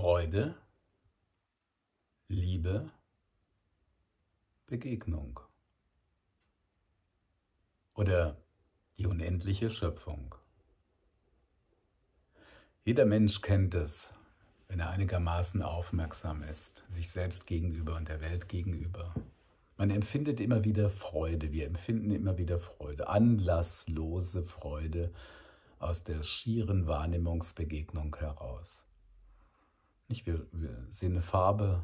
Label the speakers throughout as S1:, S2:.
S1: Freude, Liebe, Begegnung oder die unendliche Schöpfung. Jeder Mensch kennt es, wenn er einigermaßen aufmerksam ist, sich selbst gegenüber und der Welt gegenüber. Man empfindet immer wieder Freude, wir empfinden immer wieder Freude, anlasslose Freude aus der schieren Wahrnehmungsbegegnung heraus. Nicht, wir, wir sehen eine Farbe,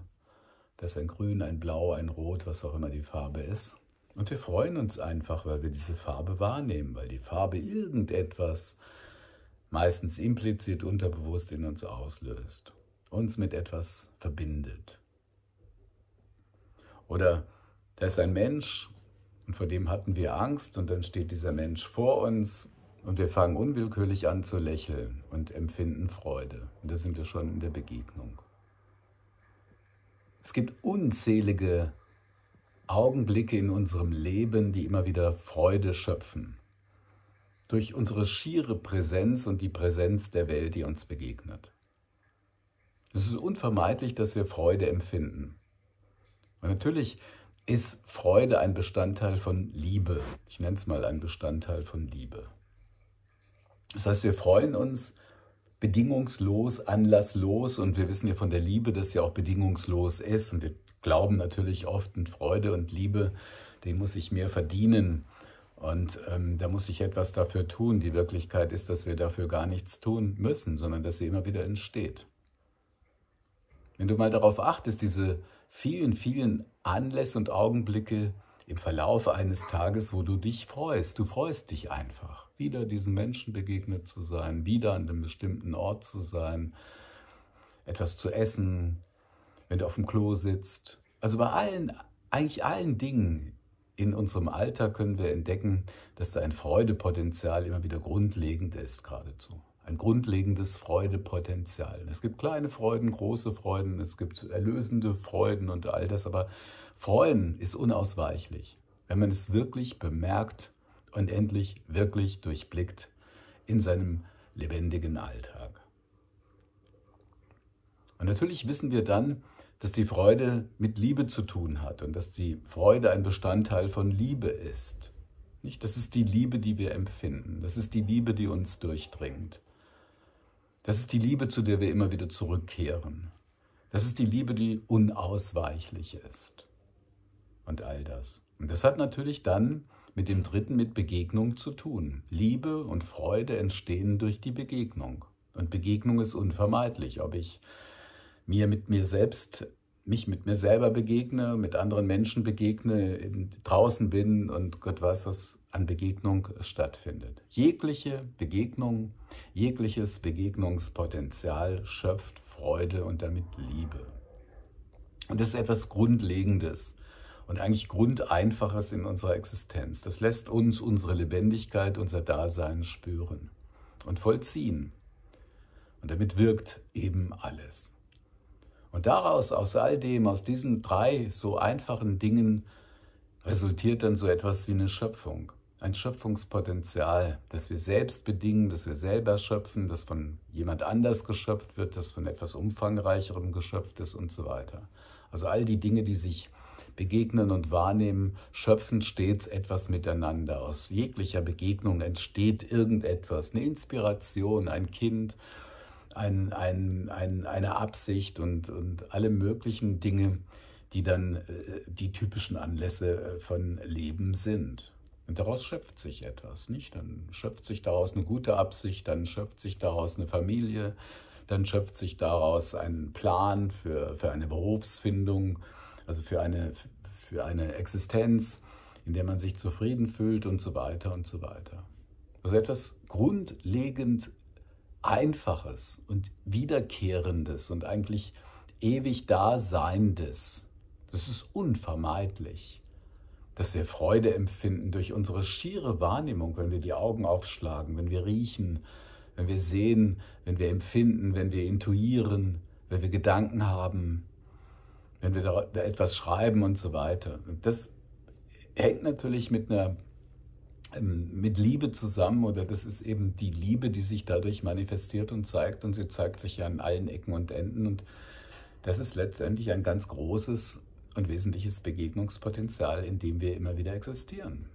S1: da ist ein Grün, ein Blau, ein Rot, was auch immer die Farbe ist. Und wir freuen uns einfach, weil wir diese Farbe wahrnehmen, weil die Farbe irgendetwas meistens implizit unterbewusst in uns auslöst, uns mit etwas verbindet. Oder da ist ein Mensch und vor dem hatten wir Angst und dann steht dieser Mensch vor uns und wir fangen unwillkürlich an zu lächeln und empfinden Freude. Und da sind wir schon in der Begegnung. Es gibt unzählige Augenblicke in unserem Leben, die immer wieder Freude schöpfen. Durch unsere schiere Präsenz und die Präsenz der Welt, die uns begegnet. Es ist unvermeidlich, dass wir Freude empfinden. Und natürlich ist Freude ein Bestandteil von Liebe. Ich nenne es mal ein Bestandteil von Liebe. Das heißt, wir freuen uns bedingungslos, anlasslos und wir wissen ja von der Liebe, dass sie auch bedingungslos ist und wir glauben natürlich oft in Freude und Liebe, den muss ich mir verdienen und ähm, da muss ich etwas dafür tun. Die Wirklichkeit ist, dass wir dafür gar nichts tun müssen, sondern dass sie immer wieder entsteht. Wenn du mal darauf achtest, diese vielen, vielen Anlässe und Augenblicke im Verlauf eines Tages, wo du dich freust, du freust dich einfach wieder diesen Menschen begegnet zu sein, wieder an einem bestimmten Ort zu sein, etwas zu essen, wenn du auf dem Klo sitzt. Also bei allen, eigentlich allen Dingen in unserem Alter können wir entdecken, dass da ein Freudepotenzial immer wieder grundlegend ist geradezu. Ein grundlegendes Freudepotenzial. Es gibt kleine Freuden, große Freuden, es gibt erlösende Freuden und all das, aber Freuen ist unausweichlich. Wenn man es wirklich bemerkt, und endlich wirklich durchblickt in seinem lebendigen Alltag. Und natürlich wissen wir dann, dass die Freude mit Liebe zu tun hat und dass die Freude ein Bestandteil von Liebe ist. Nicht? Das ist die Liebe, die wir empfinden. Das ist die Liebe, die uns durchdringt. Das ist die Liebe, zu der wir immer wieder zurückkehren. Das ist die Liebe, die unausweichlich ist. Und all das. Und das hat natürlich dann mit dem dritten mit Begegnung zu tun. Liebe und Freude entstehen durch die Begegnung. Und Begegnung ist unvermeidlich, ob ich mir mit mir selbst, mich mit mir selber begegne, mit anderen Menschen begegne, draußen bin und Gott weiß, was an Begegnung stattfindet. Jegliche Begegnung, jegliches Begegnungspotenzial schöpft Freude und damit Liebe. Und das ist etwas Grundlegendes und eigentlich Grundeinfaches in unserer Existenz. Das lässt uns unsere Lebendigkeit, unser Dasein spüren und vollziehen. Und damit wirkt eben alles. Und daraus, aus all dem, aus diesen drei so einfachen Dingen, resultiert dann so etwas wie eine Schöpfung. Ein Schöpfungspotenzial, das wir selbst bedingen, das wir selber schöpfen, das von jemand anders geschöpft wird, das von etwas Umfangreicherem geschöpft ist und so weiter. Also all die Dinge, die sich Begegnen und Wahrnehmen schöpfen stets etwas miteinander. Aus jeglicher Begegnung entsteht irgendetwas, eine Inspiration, ein Kind, ein, ein, ein, eine Absicht und, und alle möglichen Dinge, die dann äh, die typischen Anlässe äh, von Leben sind. Und daraus schöpft sich etwas, nicht? Dann schöpft sich daraus eine gute Absicht, dann schöpft sich daraus eine Familie, dann schöpft sich daraus ein Plan für, für eine Berufsfindung also für eine, für eine Existenz, in der man sich zufrieden fühlt und so weiter und so weiter. Also etwas grundlegend Einfaches und Wiederkehrendes und eigentlich ewig Daseindes. Das ist unvermeidlich, dass wir Freude empfinden durch unsere schiere Wahrnehmung, wenn wir die Augen aufschlagen, wenn wir riechen, wenn wir sehen, wenn wir empfinden, wenn wir intuieren, wenn wir Gedanken haben, wenn wir da etwas schreiben und so weiter. Und das hängt natürlich mit einer ähm, mit Liebe zusammen oder das ist eben die Liebe, die sich dadurch manifestiert und zeigt und sie zeigt sich ja an allen Ecken und Enden und das ist letztendlich ein ganz großes und wesentliches Begegnungspotenzial, in dem wir immer wieder existieren.